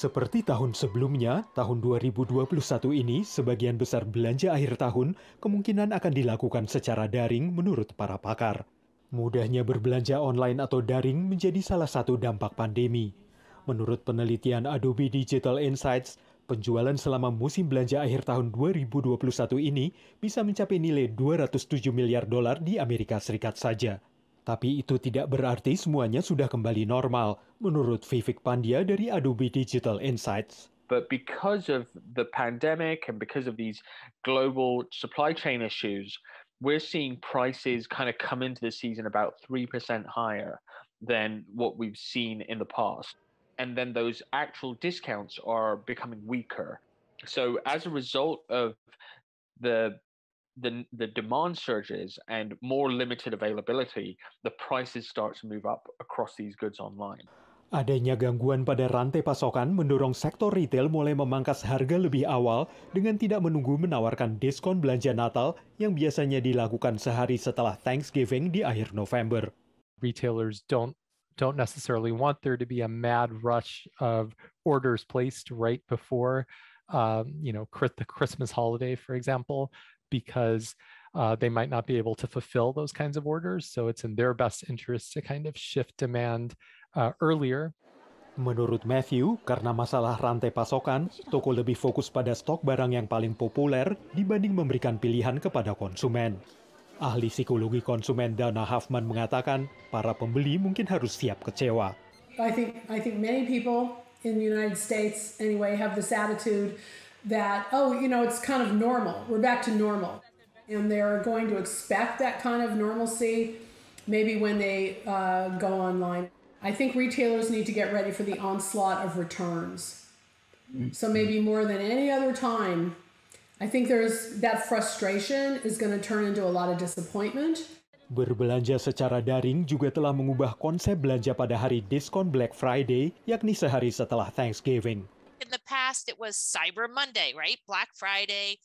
Seperti tahun sebelumnya, tahun 2021 ini sebagian besar belanja akhir tahun kemungkinan akan dilakukan secara daring menurut para pakar. Mudahnya berbelanja online atau daring menjadi salah satu dampak pandemi. Menurut penelitian Adobe Digital Insights, penjualan selama musim belanja akhir tahun 2021 ini bisa mencapai nilai 207 miliar dolar di Amerika Serikat saja. Tapi itu tidak berarti semuanya sudah kembali normal, menurut Vivek Pandya dari Adobe Digital Insights. But because of the pandemic and because of these global supply chain issues, we're seeing prices kind of come into the season about 3% higher than what we've seen in the past. And then those actual discounts are becoming weaker. So, as a result of the the, the demand surges and more limited availability, the prices start to move up across these goods online. Adanya gangguan pada rantai pasokan mendorong sektor retail mulai memangkas harga lebih awal dengan tidak menunggu menawarkan diskon belanja Natal yang biasanya dilakukan sehari setelah Thanksgiving di akhir November. Retailers don't don't necessarily want there to be a mad rush of orders placed right before um, you know, the Christmas holiday, for example, because uh, they might not be able to fulfill those kinds of orders. So it's in their best interest to kind of shift demand uh, earlier. Menurut Matthew, karena masalah rantai pasokan, toko lebih fokus pada stok barang yang paling populer dibanding memberikan pilihan kepada konsumen. Ahli psikologi konsumen Dana Huffman mengatakan, para pembeli mungkin harus siap kecewa. I think I think many people in the United States anyway have this attitude that, oh, you know, it's kind of normal. We're back to normal. And they're going to expect that kind of normalcy maybe when they uh, go online. I think retailers need to get ready for the onslaught of returns. So maybe more than any other time, I think there's that frustration is going to turn into a lot of disappointment Berbelanja secara daring juga telah mengubah konsep belanja pada hari diskon Black Friday, yakni sehari setelah Thanksgiving. In the past, it was Cyber Monday, right? Black Friday,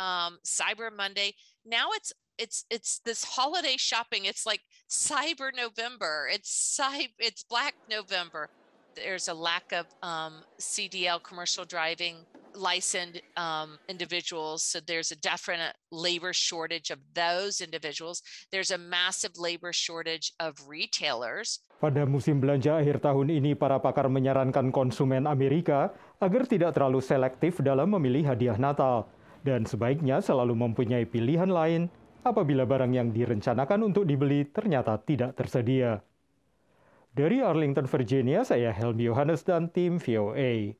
um, Cyber Monday. Now it's it's it's this holiday shopping. It's like Cyber November. It's cyber. It's Black November. There's a lack of um, CDL commercial driving licensed um, individuals. So there's a definite labor shortage of those individuals. There's a massive labor shortage of retailers. Pada musim belanja akhir tahun ini, para pakar menyarankan konsumen Amerika agar tidak terlalu selektif dalam memilih hadiah Natal dan sebaiknya selalu mempunyai pilihan lain apabila barang yang direncanakan untuk dibeli ternyata tidak tersedia. Dari Arlington, Virginia, saya Helmi Yohanes dan tim VOA.